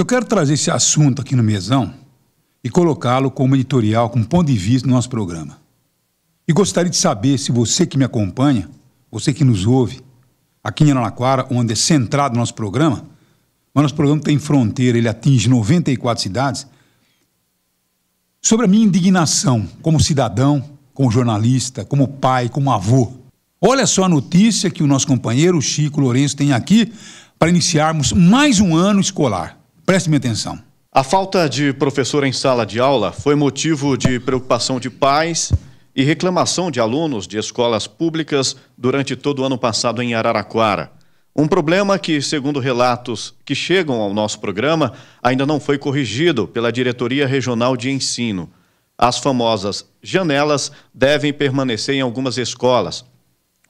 Eu quero trazer esse assunto aqui no mesão e colocá-lo como editorial, como ponto de vista do nosso programa. E gostaria de saber se você que me acompanha, você que nos ouve, aqui em Araraquara, onde é centrado o nosso programa, mas nosso programa tem fronteira, ele atinge 94 cidades, sobre a minha indignação como cidadão, como jornalista, como pai, como avô. Olha só a notícia que o nosso companheiro Chico Lourenço tem aqui para iniciarmos mais um ano escolar. Preste-me atenção. A falta de professor em sala de aula foi motivo de preocupação de pais e reclamação de alunos de escolas públicas durante todo o ano passado em Araraquara. Um problema que, segundo relatos que chegam ao nosso programa, ainda não foi corrigido pela Diretoria Regional de Ensino. As famosas janelas devem permanecer em algumas escolas.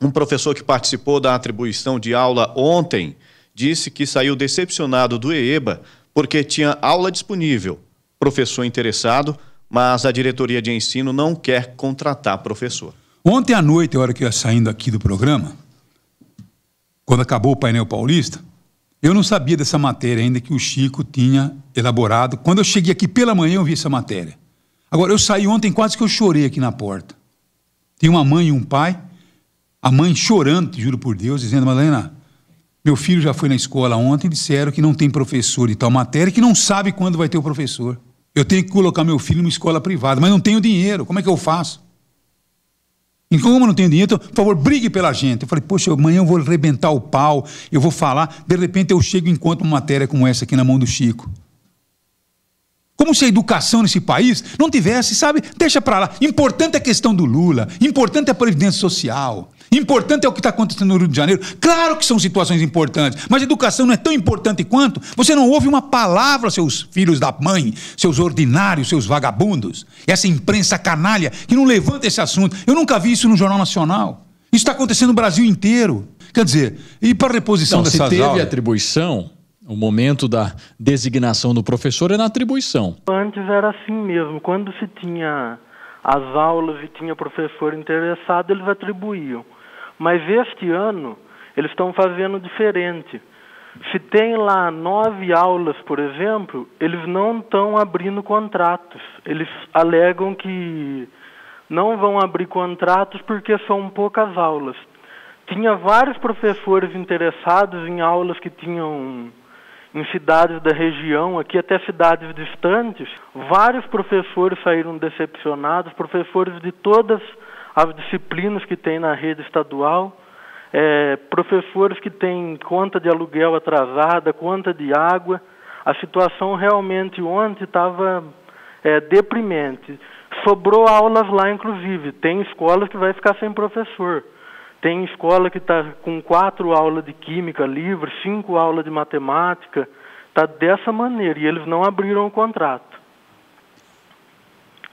Um professor que participou da atribuição de aula ontem disse que saiu decepcionado do EEBA porque tinha aula disponível, professor interessado, mas a diretoria de ensino não quer contratar professor. Ontem à noite, a hora que eu ia saindo aqui do programa, quando acabou o painel paulista, eu não sabia dessa matéria ainda que o Chico tinha elaborado. Quando eu cheguei aqui pela manhã, eu vi essa matéria. Agora, eu saí ontem, quase que eu chorei aqui na porta. Tem uma mãe e um pai, a mãe chorando, te juro por Deus, dizendo: Madalena, meu filho já foi na escola ontem e disseram que não tem professor de tal matéria que não sabe quando vai ter o professor. Eu tenho que colocar meu filho numa escola privada, mas não tenho dinheiro. Como é que eu faço? E como eu não tenho dinheiro, então, por favor, brigue pela gente. Eu falei, poxa, amanhã eu vou arrebentar o pau, eu vou falar. De repente eu chego e encontro uma matéria como essa aqui na mão do Chico. Como se a educação nesse país não tivesse, sabe? Deixa para lá. Importante é a questão do Lula, importante é a previdência social, importante é o que está acontecendo no Rio de Janeiro. Claro que são situações importantes, mas educação não é tão importante quanto. Você não ouve uma palavra, seus filhos da mãe, seus ordinários, seus vagabundos. Essa imprensa canalha que não levanta esse assunto. Eu nunca vi isso no Jornal Nacional. Isso está acontecendo no Brasil inteiro. Quer dizer, e para a reposição dessa? dessas se teve aulas, atribuição o momento da designação do professor é na atribuição. Antes era assim mesmo. Quando se tinha as aulas e tinha professor interessado, eles atribuíam. Mas este ano, eles estão fazendo diferente. Se tem lá nove aulas, por exemplo, eles não estão abrindo contratos. Eles alegam que não vão abrir contratos porque são poucas aulas. Tinha vários professores interessados em aulas que tinham em cidades da região, aqui até cidades distantes, vários professores saíram decepcionados, professores de todas as disciplinas que tem na rede estadual, é, professores que têm conta de aluguel atrasada, conta de água. A situação realmente ontem estava é, deprimente. Sobrou aulas lá, inclusive. Tem escolas que vai ficar sem professor. Tem escola que está com quatro aulas de química livre, cinco aulas de matemática. Está dessa maneira. E eles não abriram o contrato.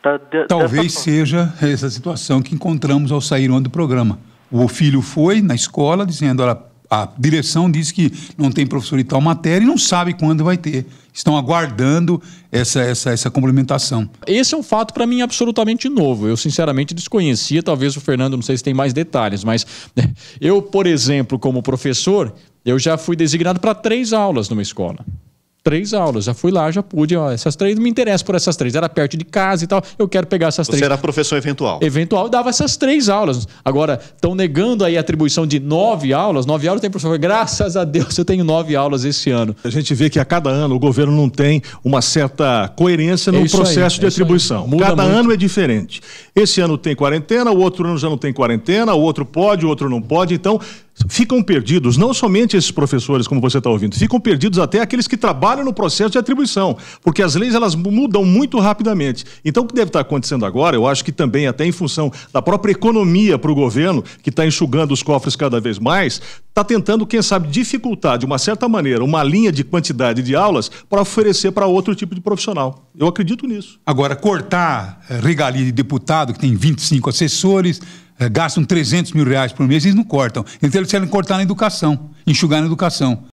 Tá de, Talvez seja essa situação que encontramos ao sair do programa. O filho foi na escola dizendo: olha, a direção diz que não tem professor em tal matéria e não sabe quando vai ter. Estão aguardando essa, essa, essa complementação. Esse é um fato para mim absolutamente novo. Eu sinceramente desconhecia, talvez o Fernando, não sei se tem mais detalhes, mas eu, por exemplo, como professor, eu já fui designado para três aulas numa escola três aulas. Já fui lá, já pude. Ó, essas três, me interessa por essas três. Era perto de casa e tal. Eu quero pegar essas Você três. Você era professor eventual. Eventual, dava essas três aulas. Agora, estão negando aí a atribuição de nove aulas. Nove aulas tem professor. Graças a Deus, eu tenho nove aulas esse ano. A gente vê que a cada ano o governo não tem uma certa coerência no é processo aí, de é atribuição. Cada muito. ano é diferente. Esse ano tem quarentena, o outro ano já não tem quarentena, o outro pode, o outro não pode. Então, ficam perdidos, não somente esses professores, como você está ouvindo, ficam perdidos até aqueles que trabalham no processo de atribuição, porque as leis elas mudam muito rapidamente. Então, o que deve estar tá acontecendo agora, eu acho que também até em função da própria economia para o governo, que está enxugando os cofres cada vez mais, está tentando, quem sabe, dificultar de uma certa maneira uma linha de quantidade de aulas para oferecer para outro tipo de profissional. Eu acredito nisso. Agora, cortar eh, regalia de deputado, que tem 25 assessores, eh, gastam 300 mil reais por mês, eles não cortam. Então eles querem cortar na educação, enxugar na educação.